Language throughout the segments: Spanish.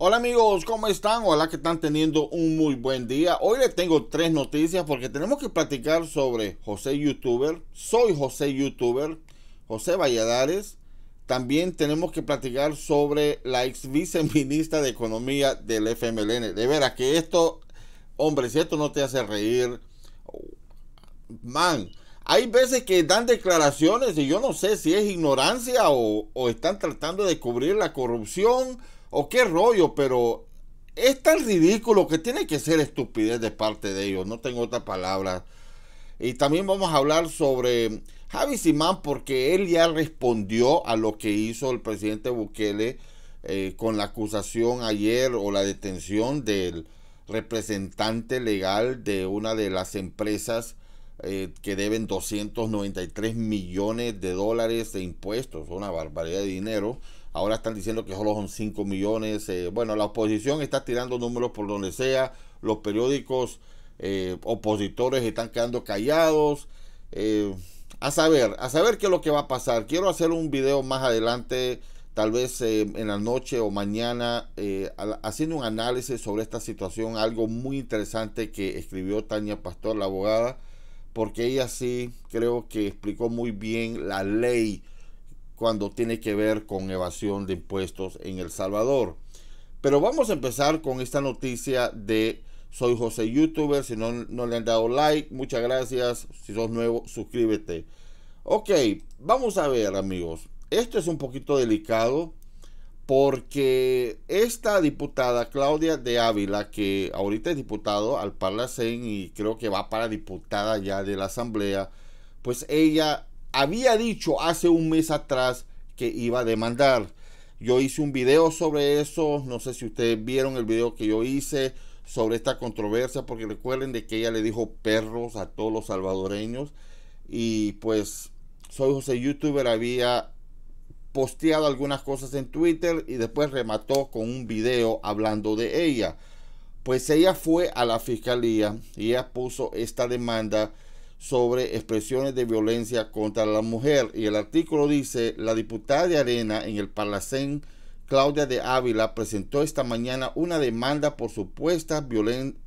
Hola amigos, ¿cómo están? Hola que están teniendo un muy buen día. Hoy les tengo tres noticias porque tenemos que platicar sobre José Youtuber. Soy José Youtuber, José Valladares. También tenemos que platicar sobre la ex viceministra de Economía del FMLN. De veras que esto, hombre, si esto no te hace reír, man. Hay veces que dan declaraciones y yo no sé si es ignorancia o, o están tratando de cubrir la corrupción o qué rollo, pero es tan ridículo que tiene que ser estupidez de parte de ellos, no tengo otra palabra. Y también vamos a hablar sobre Javi Simán porque él ya respondió a lo que hizo el presidente Bukele eh, con la acusación ayer o la detención del representante legal de una de las empresas eh, que deben 293 millones de dólares de impuestos, una barbaridad de dinero. Ahora están diciendo que solo son 5 millones. Eh, bueno, la oposición está tirando números por donde sea. Los periódicos eh, opositores están quedando callados. Eh, a saber, a saber qué es lo que va a pasar. Quiero hacer un video más adelante, tal vez en la noche o mañana, haciendo un análisis sobre esta situación. Algo muy interesante que escribió Tania Pastor, la abogada, porque ella sí creo que explicó muy bien la ley cuando tiene que ver con evasión de impuestos en El Salvador. Pero vamos a empezar con esta noticia de Soy José Youtuber. Si no, no le han dado like, muchas gracias. Si sos nuevo, suscríbete. Ok, vamos a ver amigos. Esto es un poquito delicado porque esta diputada Claudia de Ávila, que ahorita es diputado al Parlacén y creo que va para diputada ya de la Asamblea, pues ella había dicho hace un mes atrás que iba a demandar. Yo hice un video sobre eso, no sé si ustedes vieron el video que yo hice sobre esta controversia, porque recuerden de que ella le dijo perros a todos los salvadoreños. Y pues soy José Youtuber, había posteado algunas cosas en Twitter y después remató con un video hablando de ella. Pues ella fue a la fiscalía y ella puso esta demanda sobre expresiones de violencia contra la mujer. Y el artículo dice, la diputada de Arena en el Palacén, Claudia de Ávila, presentó esta mañana una demanda por supuestas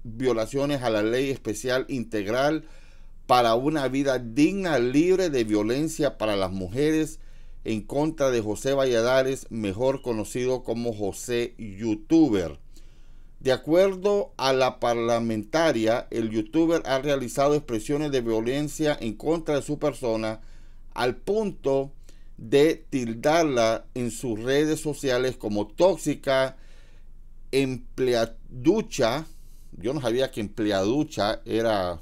violaciones a la ley especial integral para una vida digna, libre de violencia para las mujeres en contra de José Valladares, mejor conocido como José Youtuber. De acuerdo a la parlamentaria, el youtuber ha realizado expresiones de violencia en contra de su persona al punto de tildarla en sus redes sociales como tóxica, empleaducha. Yo no sabía que empleaducha era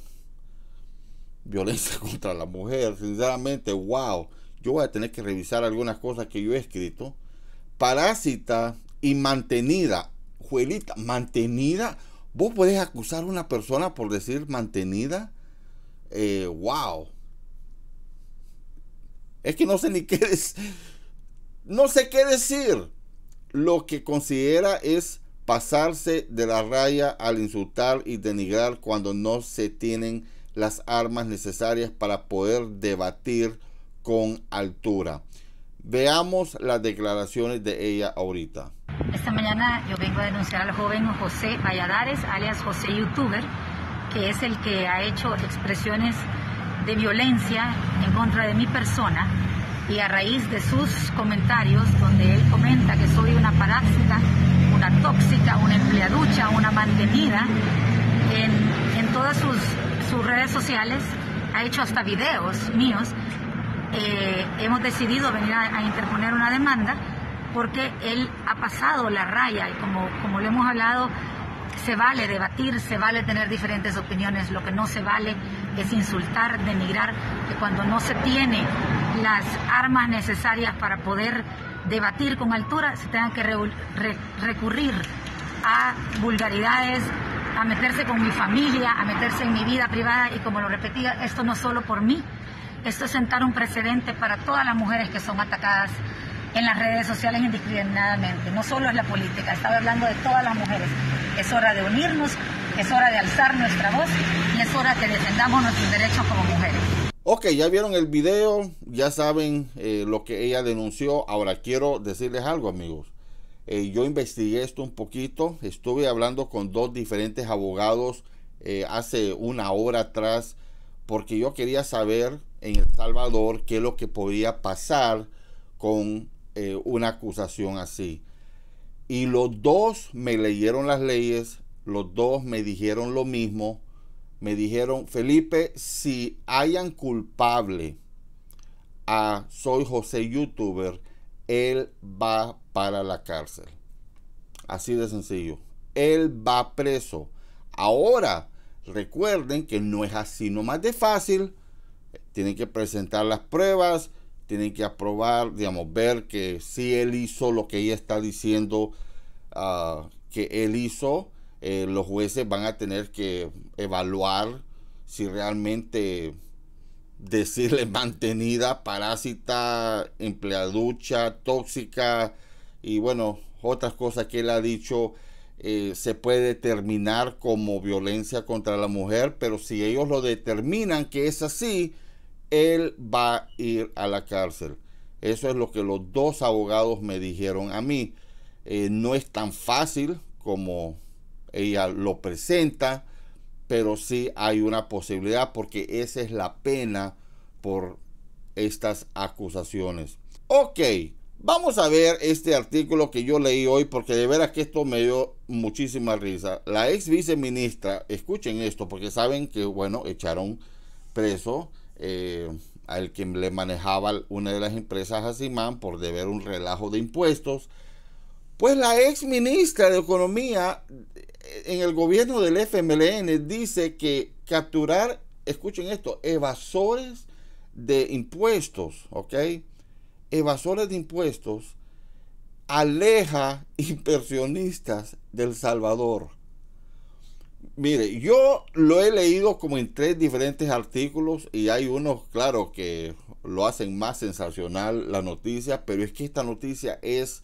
violencia contra la mujer. Sinceramente, wow. Yo voy a tener que revisar algunas cosas que yo he escrito. Parásita y mantenida juelita, mantenida. Vos puedes acusar a una persona por decir mantenida. Eh, wow. Es que no sé ni qué decir. No sé qué decir. Lo que considera es pasarse de la raya al insultar y denigrar cuando no se tienen las armas necesarias para poder debatir con altura. Veamos las declaraciones de ella ahorita. Esta mañana yo vengo a denunciar al joven José Valladares, alias José Youtuber, que es el que ha hecho expresiones de violencia en contra de mi persona y a raíz de sus comentarios donde él comenta que soy una parásita, una tóxica, una empleaducha, una mantenida, en, todas sus, redes sociales, ha hecho hasta videos míos, eh, hemos decidido venir a interponer una demanda porque él ha pasado la raya y como, como lo hemos hablado, se vale debatir, se vale tener diferentes opiniones, lo que no se vale es insultar, denigrar, que cuando no se tiene las armas necesarias para poder debatir con altura, se tenga que recurrir a vulgaridades, a meterse con mi familia, a meterse en mi vida privada y como lo repetía, esto no solo por mí, esto es sentar un precedente para todas las mujeres que son atacadas en las redes sociales indiscriminadamente. No solo es la política, estaba hablando de todas las mujeres. Es hora de unirnos, es hora de alzar nuestra voz y es hora que defendamos nuestros derechos como mujeres. Ok, ya vieron el video, ya saben eh, lo que ella denunció. Ahora quiero decirles algo, amigos. Eh, yo investigué esto un poquito, estuve hablando con dos diferentes abogados eh, hace una hora atrás, porque yo quería saber en El Salvador qué es lo que podía pasar con eh, una acusación así. Y los dos me leyeron las leyes, los dos me dijeron lo mismo. Me dijeron, Felipe, si hayan culpable a Soy José Youtuber, él va para la cárcel. Así de sencillo. Él va preso. Ahora, recuerden que no es así nomás de fácil. Tienen que presentar las pruebas, tienen que aprobar, digamos, ver que si él hizo lo que ella está diciendo ah, que él hizo. Eh, los jueces van a tener que evaluar si realmente decirle mantenida, parásita, empleaducha, tóxica y bueno, otras cosas que él ha dicho eh, se puede determinar como violencia contra la mujer, pero si ellos lo determinan que es así, él va a ir a la cárcel. Eso es lo que los dos abogados me dijeron a mí. Eh, no es tan fácil como ella lo presenta, pero sí hay una posibilidad porque esa es la pena por estas acusaciones. Ok, vamos a ver este artículo que yo leí hoy porque de veras que esto me dio muchísima risa. La ex viceministra, escuchen esto porque saben que, bueno, echaron preso eh, al quien le manejaba una de las empresas a Simán por deber un relajo de impuestos, pues la ex ministra de Economía eh, en el gobierno del FMLN dice que capturar, escuchen esto, evasores de impuestos, ¿ok? Evasores de impuestos aleja inversionistas del Salvador. Mire, yo lo he leído como en tres diferentes artículos y hay unos, claro, que lo hacen más sensacional la noticia, pero es que esta noticia es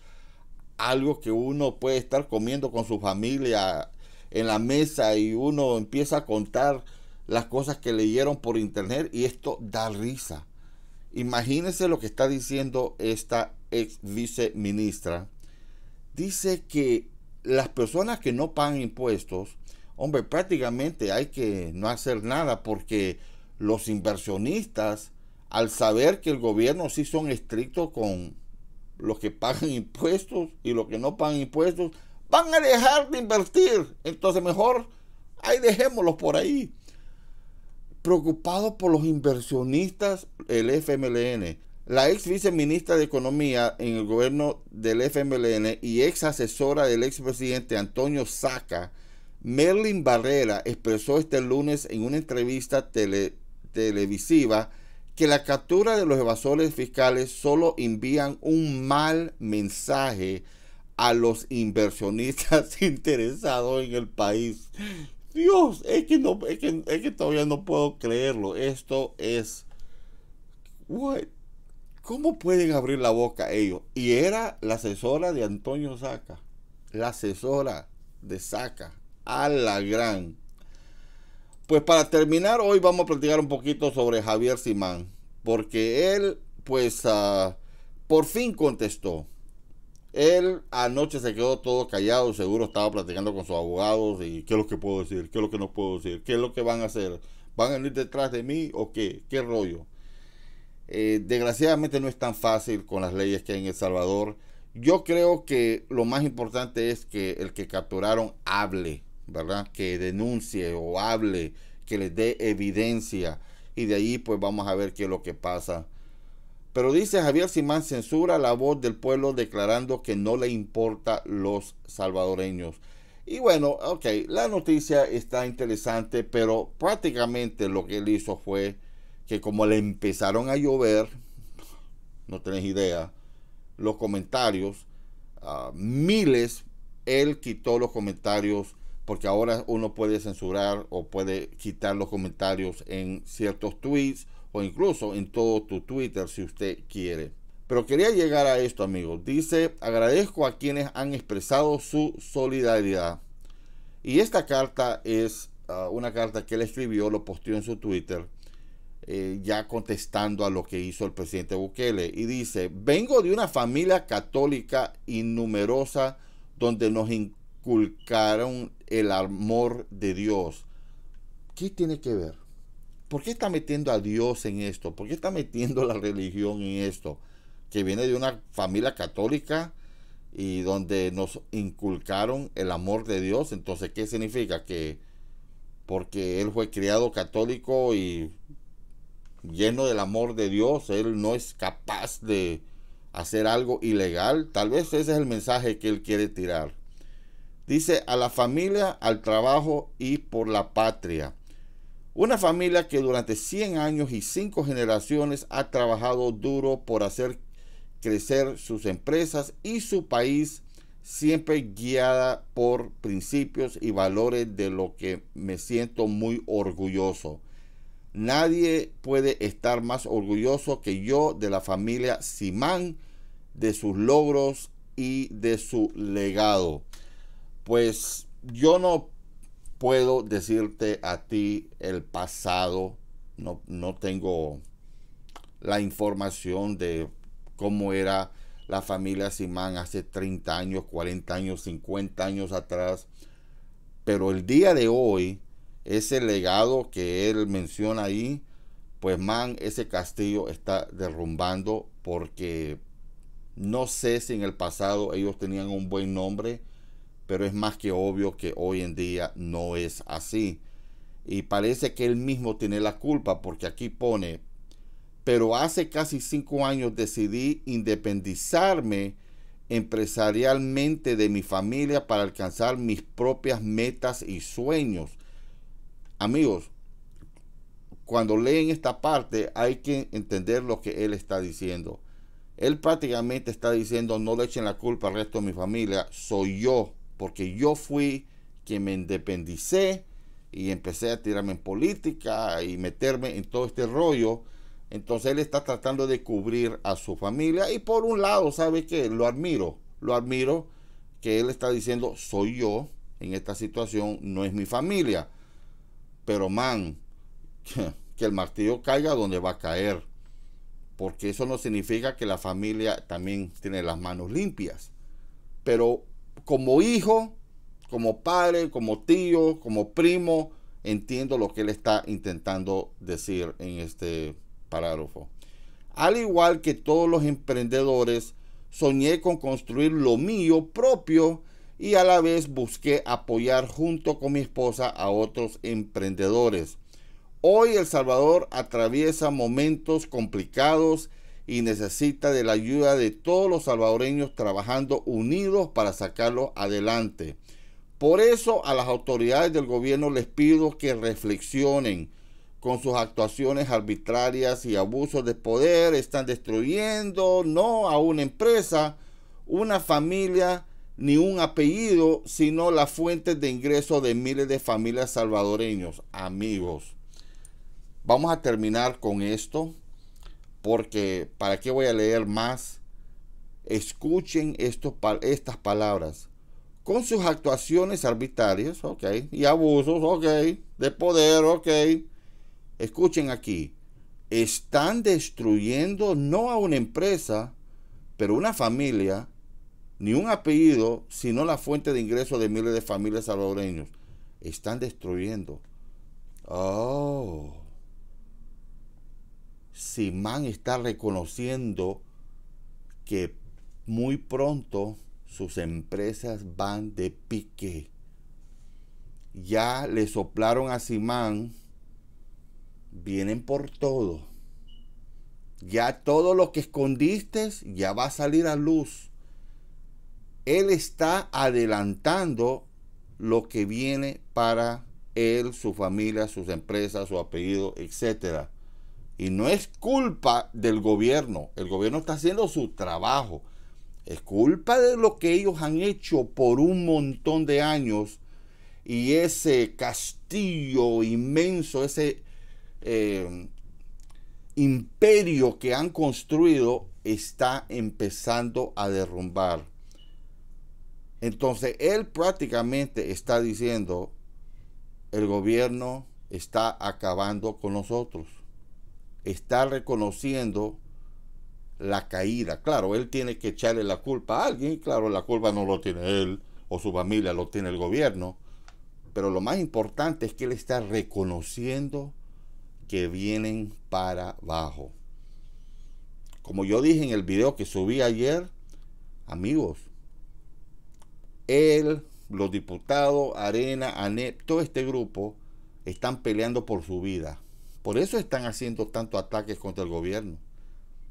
algo que uno puede estar comiendo con su familia en la mesa y uno empieza a contar las cosas que leyeron por internet y esto da risa. Imagínense lo que está diciendo esta ex viceministra. Dice que las personas que no pagan impuestos hombre, prácticamente hay que no hacer nada porque los inversionistas, al saber que el gobierno sí son estrictos con los que pagan impuestos y los que no pagan impuestos, van a dejar de invertir. Entonces mejor ahí dejémoslos por ahí. Preocupado por los inversionistas, el FMLN. La ex viceministra de Economía en el gobierno del FMLN y ex asesora del expresidente Antonio Saca Merlin Barrera expresó este lunes en una entrevista televisiva que la captura de los evasores fiscales solo envían un mal mensaje a los inversionistas interesados en el país. Dios, es que, que, todavía no puedo creerlo. Esto es... ¿Cómo pueden abrir la boca ellos? Y era la asesora de Antonio Saca. La asesora de Saca a la gran. Pues para terminar, hoy vamos a platicar un poquito sobre Javier Simán, porque él, pues, ah, por fin contestó. Él anoche se quedó todo callado, seguro estaba platicando con sus abogados y qué es lo que puedo decir, qué es lo que no puedo decir, qué es lo que van a hacer, van a ir detrás de mí o qué, qué rollo. Eh, desgraciadamente no es tan fácil con las leyes que hay en El Salvador. Yo creo que lo más importante es que el que capturaron hable, ¿verdad? Que denuncie o hable, que les dé evidencia. Y de ahí pues vamos a ver qué es lo que pasa. Pero dice Javier Simán censura la voz del pueblo declarando que no le importa los salvadoreños. Y bueno, ok, la noticia está interesante, pero prácticamente lo que él hizo fue que como le empezaron a llover, no tenés idea, los comentarios, ah, miles, él quitó los comentarios porque ahora uno puede censurar o puede quitar los comentarios en ciertos tweets o incluso en todo tu Twitter si usted quiere. Pero quería llegar a esto, amigos. Dice, agradezco a quienes han expresado su solidaridad. Y esta carta es uh, una carta que él escribió, lo posteó en su Twitter, eh, ya contestando a lo que hizo el presidente Bukele. Y dice, vengo de una familia católica y numerosa donde nos inculcaron el amor de Dios. ¿Qué tiene que ver? ¿Por qué está metiendo a Dios en esto? ¿Por qué está metiendo la religión en esto? Que viene de una familia católica y donde nos inculcaron el amor de Dios. Entonces, ¿qué significa? Que porque él fue criado católico y lleno del amor de Dios, él no es capaz de hacer algo ilegal. Tal vez ese es el mensaje que él quiere tirar. Dice a la familia, al trabajo y por la patria. Una familia que durante 100 años y 5 generaciones ha trabajado duro por hacer crecer sus empresas y su país, siempre guiada por principios y valores de lo que me siento muy orgulloso. Nadie puede estar más orgulloso que yo de la familia Simán, de sus logros y de su legado pues yo no puedo decirte a ti el pasado, no, tengo la información de cómo era la familia Simán hace 30 años, 40 años, 50 años atrás. Pero el día de hoy, ese legado que él menciona ahí, pues man, ese castillo está derrumbando porque no sé si en el pasado ellos tenían un buen nombre pero es más que obvio que hoy en día no es así. Y parece que él mismo tiene la culpa porque aquí pone, pero hace casi cinco años decidí independizarme empresarialmente de mi familia para alcanzar mis propias metas y sueños. Amigos, cuando leen esta parte hay que entender lo que él está diciendo. Él prácticamente está diciendo no le echen la culpa al resto de mi familia, soy yo porque yo fui quien me independicé y empecé a tirarme en política y meterme en todo este rollo. Entonces él está tratando de cubrir a su familia y por un lado, ¿sabe que Lo admiro, lo admiro que él está diciendo, soy yo en esta situación, no es mi familia. Pero man, que el martillo caiga donde va a caer. Porque eso no significa que la familia también tiene las manos limpias. Pero como hijo, como padre, como tío, como primo, entiendo lo que él está intentando decir en este parágrafo. Al igual que todos los emprendedores, soñé con construir lo mío propio y a la vez busqué apoyar junto con mi esposa a otros emprendedores. Hoy El Salvador atraviesa momentos complicados y necesita de la ayuda de todos los salvadoreños trabajando unidos para sacarlo adelante. Por eso a las autoridades del gobierno les pido que reflexionen con sus actuaciones arbitrarias y abusos de poder. Están destruyendo no a una empresa, una familia, ni un apellido, sino las fuentes de ingreso de miles de familias salvadoreños. Amigos, vamos a terminar con esto porque ¿para qué voy a leer más? Escuchen estas palabras. Con sus actuaciones arbitrarias, ok, y abusos, ok, de poder, ok. Escuchen aquí, están destruyendo no a una empresa, pero una familia, ni un apellido, sino la fuente de ingreso de miles de familias salvadoreños. Están destruyendo. Oh. Simán está reconociendo que muy pronto sus empresas van de pique. Ya le soplaron a Simán, vienen por todo. Ya todo lo que escondiste ya va a salir a luz. Él está adelantando lo que viene para él, su familia, sus empresas, su apellido, etcétera. Y no es culpa del gobierno. El gobierno está haciendo su trabajo. Es culpa de lo que ellos han hecho por un montón de años. Y ese castillo inmenso, ese eh, imperio que han construido está empezando a derrumbar. Entonces él prácticamente está diciendo, el gobierno está acabando con nosotros está reconociendo la caída. Claro, él tiene que echarle la culpa a alguien, claro, la culpa no lo tiene él o su familia, lo tiene el gobierno. Pero lo más importante es que él está reconociendo que vienen para abajo. Como yo dije en el video que subí ayer, amigos, él, los diputados, Arena, ANEP, todo este grupo están peleando por su vida. Por eso están haciendo tantos ataques contra el gobierno.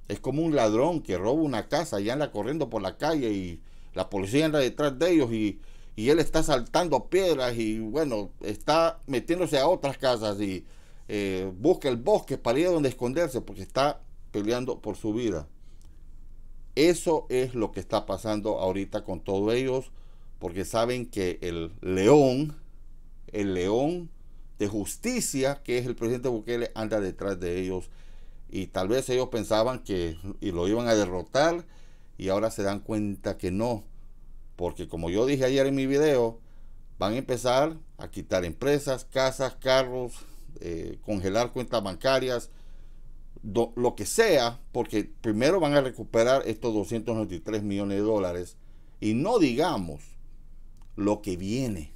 Es como un ladrón que roba una casa y anda corriendo por la calle y la policía anda detrás de ellos y, él está saltando piedras y bueno, está metiéndose a otras casas y eh, busca el bosque para ir a donde esconderse porque está peleando por su vida. Eso es lo que está pasando ahorita con todos ellos porque saben que el león, el león justicia que es el presidente Bukele anda detrás de ellos y tal vez ellos pensaban que y lo iban a derrotar y ahora se dan cuenta que no porque como yo dije ayer en mi video van a empezar a quitar empresas casas carros eh, congelar cuentas bancarias lo que sea porque primero van a recuperar estos 293 millones de dólares y no digamos lo que viene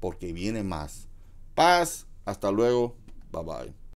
porque viene más paz hasta luego. Bye bye.